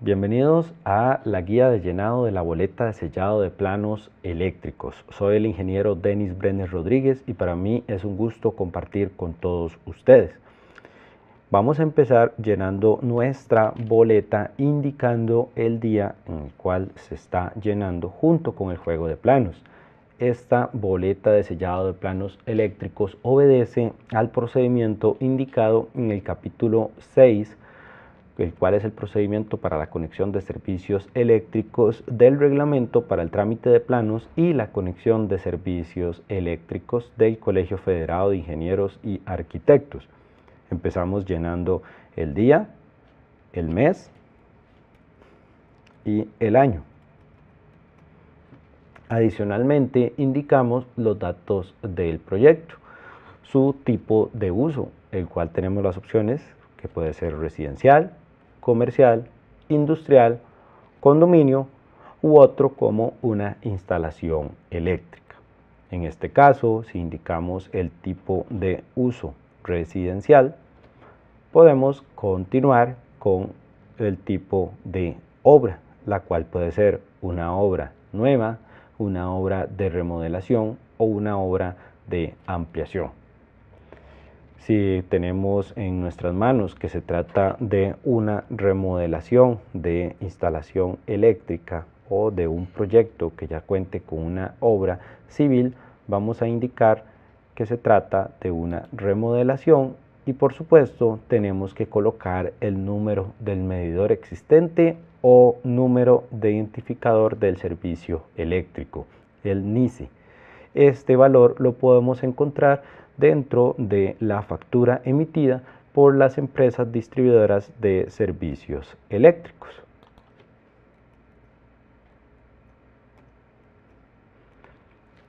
Bienvenidos a la guía de llenado de la boleta de sellado de planos eléctricos. Soy el ingeniero Denis Brenes Rodríguez y para mí es un gusto compartir con todos ustedes. Vamos a empezar llenando nuestra boleta indicando el día en el cual se está llenando junto con el juego de planos. Esta boleta de sellado de planos eléctricos obedece al procedimiento indicado en el capítulo 6 el eh, cual es el procedimiento para la conexión de servicios eléctricos del reglamento para el trámite de planos y la conexión de servicios eléctricos del Colegio Federado de Ingenieros y Arquitectos. Empezamos llenando el día, el mes y el año. Adicionalmente, indicamos los datos del proyecto, su tipo de uso, el cual tenemos las opciones que puede ser residencial, comercial, industrial, condominio u otro como una instalación eléctrica. En este caso, si indicamos el tipo de uso residencial, podemos continuar con el tipo de obra, la cual puede ser una obra nueva, una obra de remodelación o una obra de ampliación si tenemos en nuestras manos que se trata de una remodelación de instalación eléctrica o de un proyecto que ya cuente con una obra civil, vamos a indicar que se trata de una remodelación y por supuesto tenemos que colocar el número del medidor existente o número de identificador del servicio eléctrico, el NICE. Este valor lo podemos encontrar dentro de la factura emitida por las empresas distribuidoras de servicios eléctricos.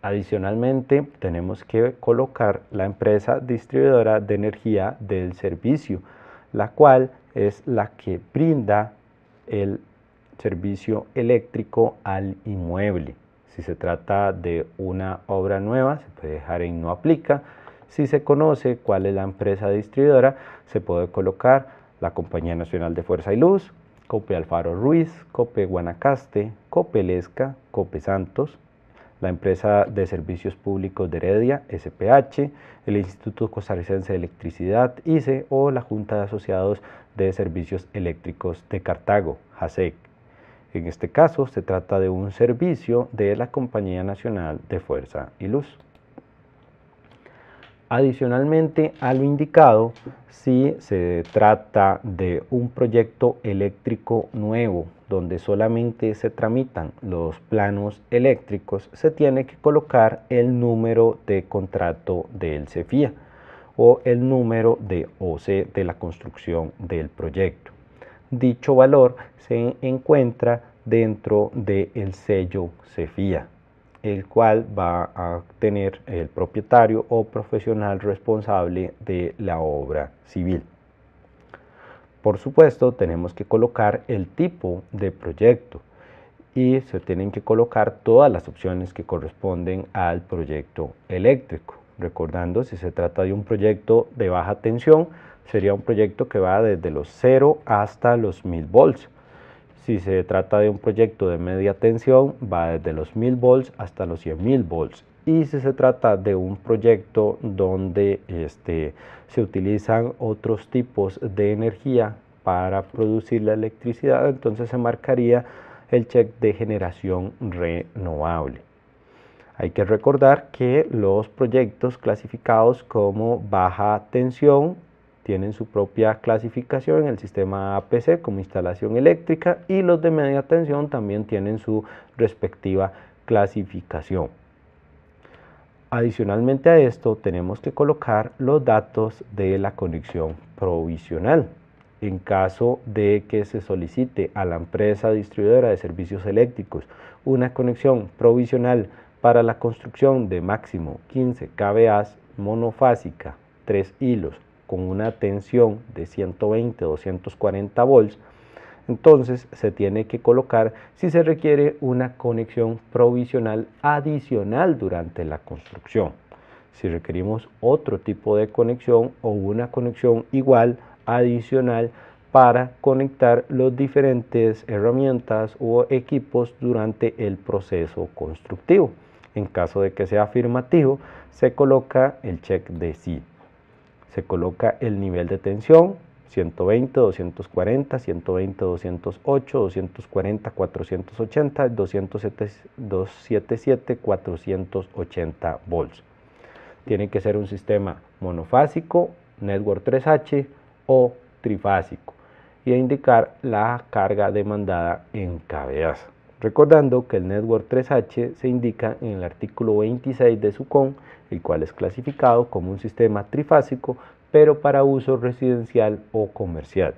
Adicionalmente, tenemos que colocar la empresa distribuidora de energía del servicio, la cual es la que brinda el servicio eléctrico al inmueble. Si se trata de una obra nueva, se puede dejar en no aplica. Si se conoce cuál es la empresa distribuidora, se puede colocar la Compañía Nacional de Fuerza y Luz, Cope Alfaro Ruiz, Cope Guanacaste, Cope Lesca, Cope Santos, la empresa de servicios públicos de Heredia, SPH, el Instituto Costarricense de Electricidad, ICE, o la Junta de Asociados de Servicios Eléctricos de Cartago, JASEC. En este caso se trata de un servicio de la Compañía Nacional de Fuerza y Luz. Adicionalmente a lo indicado, si se trata de un proyecto eléctrico nuevo donde solamente se tramitan los planos eléctricos, se tiene que colocar el número de contrato del CEFIA o el número de OC de la construcción del proyecto dicho valor se encuentra dentro del sello CEFIA el cual va a tener el propietario o profesional responsable de la obra civil. Por supuesto, tenemos que colocar el tipo de proyecto y se tienen que colocar todas las opciones que corresponden al proyecto eléctrico. Recordando, si se trata de un proyecto de baja tensión, sería un proyecto que va desde los 0 hasta los 1000 volts. Si se trata de un proyecto de media tensión, va desde los 1000 volts hasta los 100.000 volts. Y si se trata de un proyecto donde este, se utilizan otros tipos de energía para producir la electricidad, entonces se marcaría el check de generación renovable. Hay que recordar que los proyectos clasificados como baja tensión tienen su propia clasificación en el sistema APC como instalación eléctrica y los de media tensión también tienen su respectiva clasificación. Adicionalmente a esto tenemos que colocar los datos de la conexión provisional. En caso de que se solicite a la empresa distribuidora de servicios eléctricos una conexión provisional para la construcción de máximo 15 kVA monofásica, tres hilos con una tensión de 120-240 volts, entonces se tiene que colocar si se requiere una conexión provisional adicional durante la construcción. Si requerimos otro tipo de conexión o una conexión igual adicional para conectar los diferentes herramientas o equipos durante el proceso constructivo. En caso de que sea afirmativo, se coloca el check de sí se coloca el nivel de tensión 120, 240, 120, 208, 240, 480, 277, 480 volts. Tiene que ser un sistema monofásico, network 3H o trifásico y a indicar la carga demandada en cabezas recordando que el network 3H se indica en el artículo 26 de su CON, el cual es clasificado como un sistema trifásico, pero para uso residencial o comercial,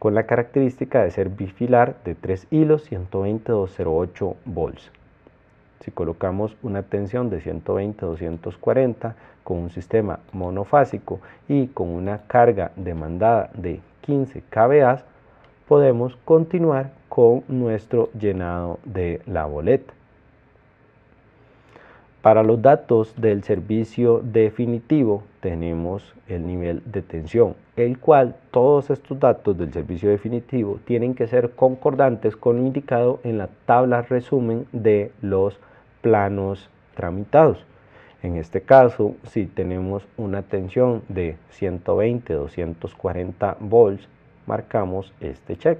con la característica de ser bifilar de 3 hilos 120-208 volts. Si colocamos una tensión de 120-240 con un sistema monofásico y con una carga demandada de 15 kVA, podemos continuar con nuestro llenado de la boleta. Para los datos del servicio definitivo tenemos el nivel de tensión, el cual todos estos datos del servicio definitivo tienen que ser concordantes con lo indicado en la tabla resumen de los planos tramitados. En este caso, si tenemos una tensión de 120-240 volts marcamos este check.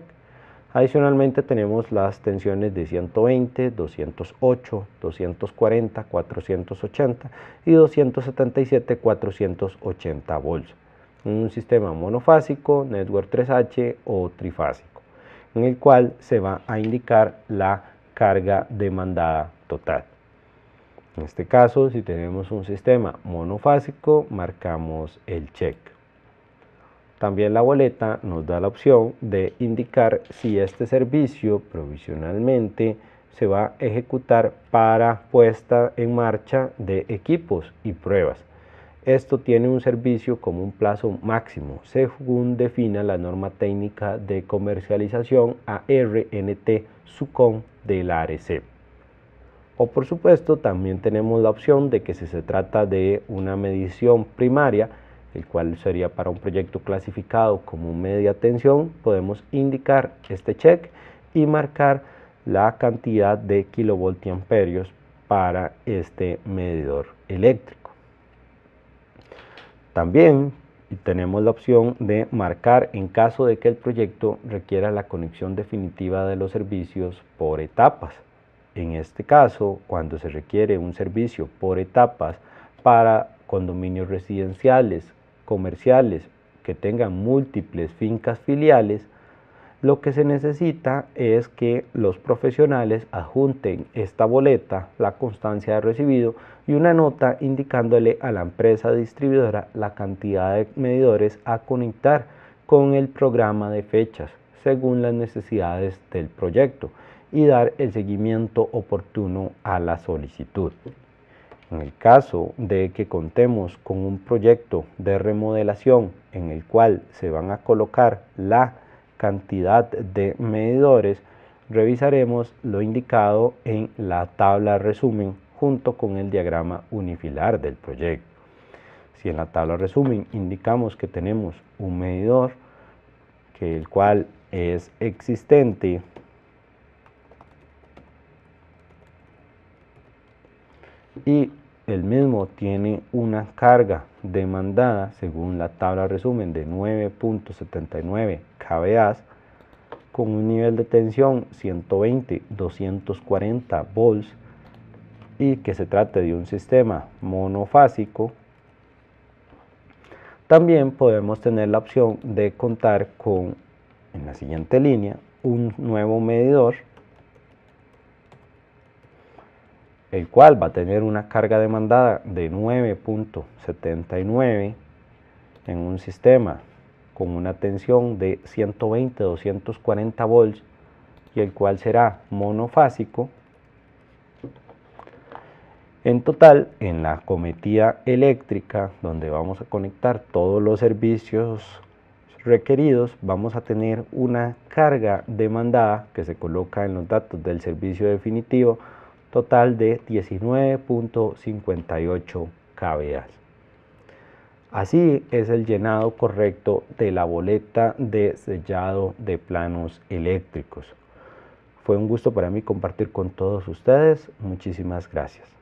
Adicionalmente tenemos las tensiones de 120, 208, 240, 480 y 277, 480 volts. Un sistema monofásico, network 3H o trifásico, en el cual se va a indicar la carga demandada total. En este caso, si tenemos un sistema monofásico, marcamos el check. También la boleta nos da la opción de indicar si este servicio provisionalmente se va a ejecutar para puesta en marcha de equipos y pruebas. Esto tiene un servicio como un plazo máximo, según defina la norma técnica de comercialización ARNT SUCOM del ARC. O por supuesto, también tenemos la opción de que si se trata de una medición primaria, el cual sería para un proyecto clasificado como media tensión, podemos indicar este check y marcar la cantidad de kilovoltiamperios para este medidor eléctrico. También tenemos la opción de marcar en caso de que el proyecto requiera la conexión definitiva de los servicios por etapas. En este caso, cuando se requiere un servicio por etapas para condominios residenciales comerciales que tengan múltiples fincas filiales, lo que se necesita es que los profesionales adjunten esta boleta, la constancia de recibido y una nota indicándole a la empresa distribuidora la cantidad de medidores a conectar con el programa de fechas según las necesidades del proyecto y dar el seguimiento oportuno a la solicitud. En el caso de que contemos con un proyecto de remodelación en el cual se van a colocar la cantidad de medidores, revisaremos lo indicado en la tabla resumen junto con el diagrama unifilar del proyecto. Si en la tabla resumen indicamos que tenemos un medidor, que el cual es existente, y el mismo tiene una carga demandada según la tabla resumen de 9.79 kVA con un nivel de tensión 120-240 volts y que se trate de un sistema monofásico, también podemos tener la opción de contar con, en la siguiente línea, un nuevo medidor el cual va a tener una carga demandada de 9.79 en un sistema con una tensión de 120-240 volts y el cual será monofásico. En total, en la cometida eléctrica, donde vamos a conectar todos los servicios requeridos, vamos a tener una carga demandada que se coloca en los datos del servicio definitivo total de 19.58 kBa. Así es el llenado correcto de la boleta de sellado de planos eléctricos. Fue un gusto para mí compartir con todos ustedes. Muchísimas gracias.